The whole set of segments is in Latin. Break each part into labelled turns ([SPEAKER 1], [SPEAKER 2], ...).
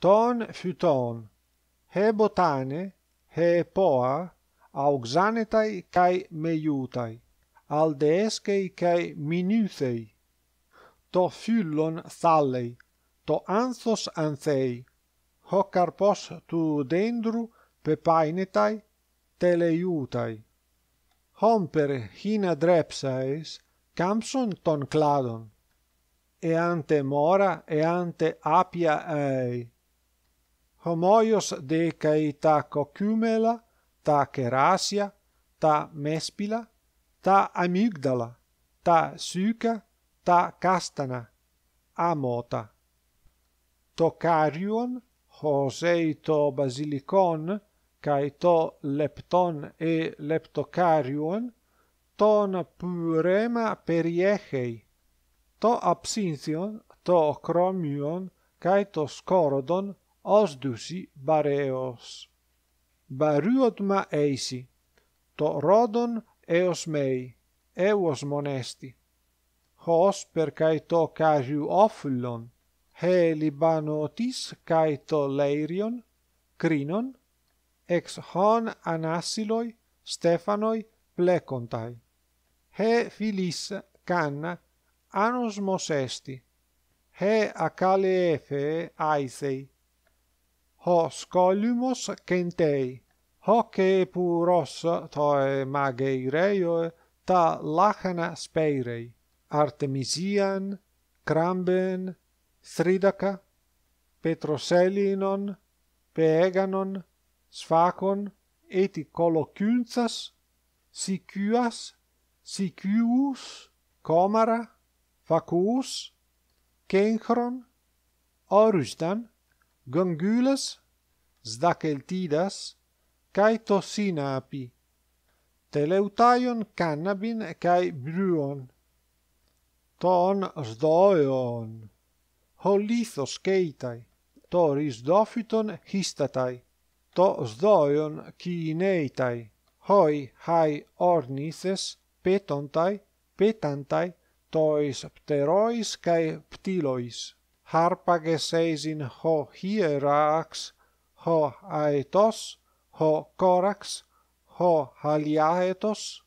[SPEAKER 1] Ton futon, he botane, he poa, auxanetai cae meiutai, aldeescae cae minythei. To fulon thallei, to anthos anthei, ho carpos tu dendru pepainetai, teleiutai. Homper hina drepsaes, camson ton cladon. E ante mora, e ante homoios decae ta cocumela, ta cerasia, ta mespila, ta amygdala, ta syca, ta castana, amota. To carion, hosei to basilicon, cae to lepton e leptocarion, ton purema periechei, to absinthion, to cromion, cae to scordon, os dusi bareos. Bariotum a eisi, to rodon eos mei, eos monesti. Hos per caeto caju ofulon, he libanotis caeto leirion, crinon, ex hon anassiloi, stefanoi plecontai. He filis canna, anos mos esti. He acaleefe aizei, ho scolumus centei, hoc epuros toe magei reioe ta lachana speirei, Artemisian, Cramben, Thridaca, Petroselinon, Peganon, Sphacon, eti colocunzas, Sicuas, Sicuus, Comara, Facuus, Cenchron, Orusdan, gongyulas, zdaceltidas, cai to sinapi, teleutaion cannabin cai bruon, ton sdoeon, holithos keitai, to risdofiton histatai, to sdoeon kineitai, hoi hai ornithes petontai, petantai tois pterois cai ptilois. Harpages eisin ho hierax, ho aetos, ho corax, ho haliaetos,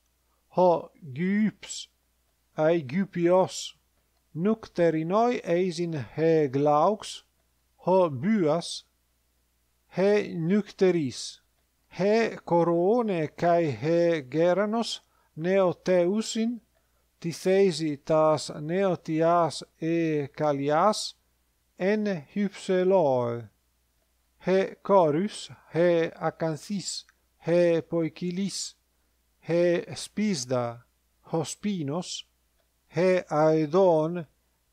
[SPEAKER 1] ho gyps, ai gypios. Nukterinoi eisin he glaux, ho buas, he nukteris. He corone cae he geranos, neoteusin, tithesi tas neotias e calias en hypse loe. He corus, he acansis, he poikilis, he spisda, hospinos, he aedon,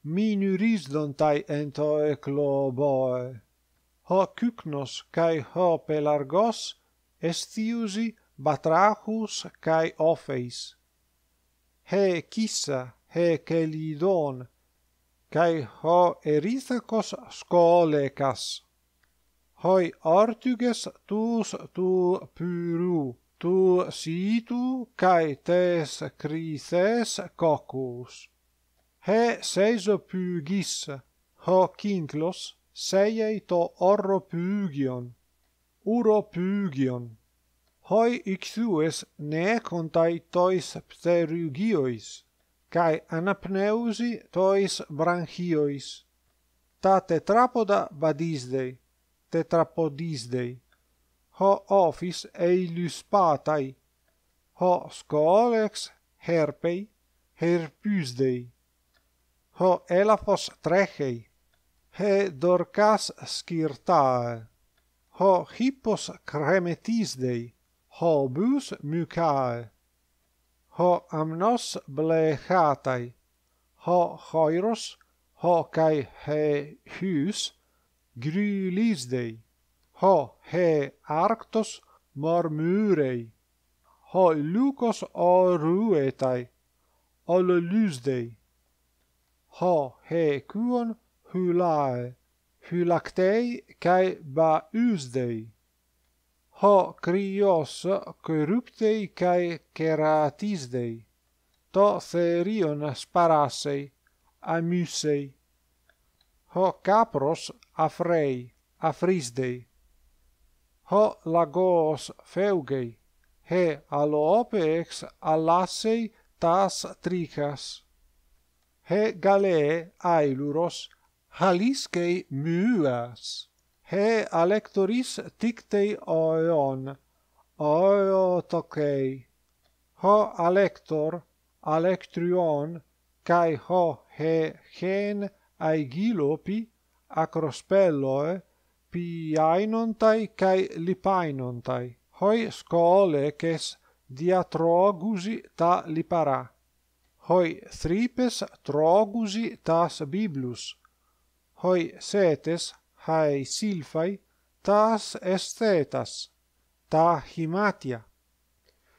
[SPEAKER 1] minuris dontai ento ecloboe. Ho cucnos cae ho pelargos, estiusi batrachus cae ofeis. He cissa, he celidon, kai ho erisakos skolekas hoi artuges tus tu pyru tu situ kai tes krises kokus he seis opugis ho kinklos seiei to orro pygion uro pygion hoi ixues ne contai tois pterugiois cae anapneusi tois branchiois. Ta tetrapoda vadisdei, tetrapodisdei. Ho ofis eilus patai, ho scolex herpei, herpusdei. Ho elaphos trechei, he dorcas scirtae. Ho hippos cremetisdei, ho bus mucae ho amnos blechatai, ho choiros, ho kai he hus grylisdei, dei ho he arctos mormurei ho lucos oruetai ol dei ho he cuon hulae hulactei kai ba us dei Ho crios corruptei cae keratisdei to therion sparasei, amusei. Ho capros afrei, afrisdei. Ho lagos feugei, he alopex alasei tas trichas. He galee ailuros, halisquei muas he alectoris tictei oeon, oeo tocei. Ho alector, alectrion, cae ho he gen aegilopi, acrospelloe, piainontai cae lipainontai, hoi scooleces diatrogusi ta lipara, hoi thripes trogusi tas biblus, hoi setes χαί σύλφαί, τάς εσθέτας, τα χυμάτια.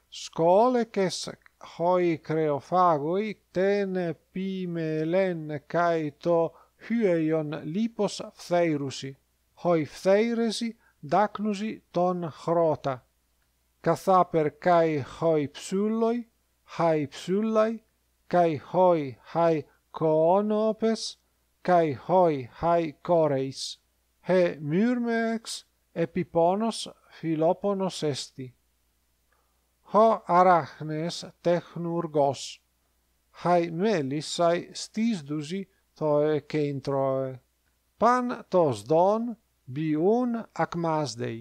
[SPEAKER 1] Σκόλεκες χοί κρεοφάγοι τέν πιμελέν καί το χύειον λίπος φθέρουσι, χοί φθέρεσι δάκνουσι τον χρώτα. Καθάπερ καί χοί ψούλοι, χαί ψούλαι, καί χοί χαί κονόπες καί χοί χαί κόρεις. he myrmex epiponos philoponos esti. Ho arachnes technurgos, hai melissai stisdusi toe kentroe. Pan tos don, biun acmasdei.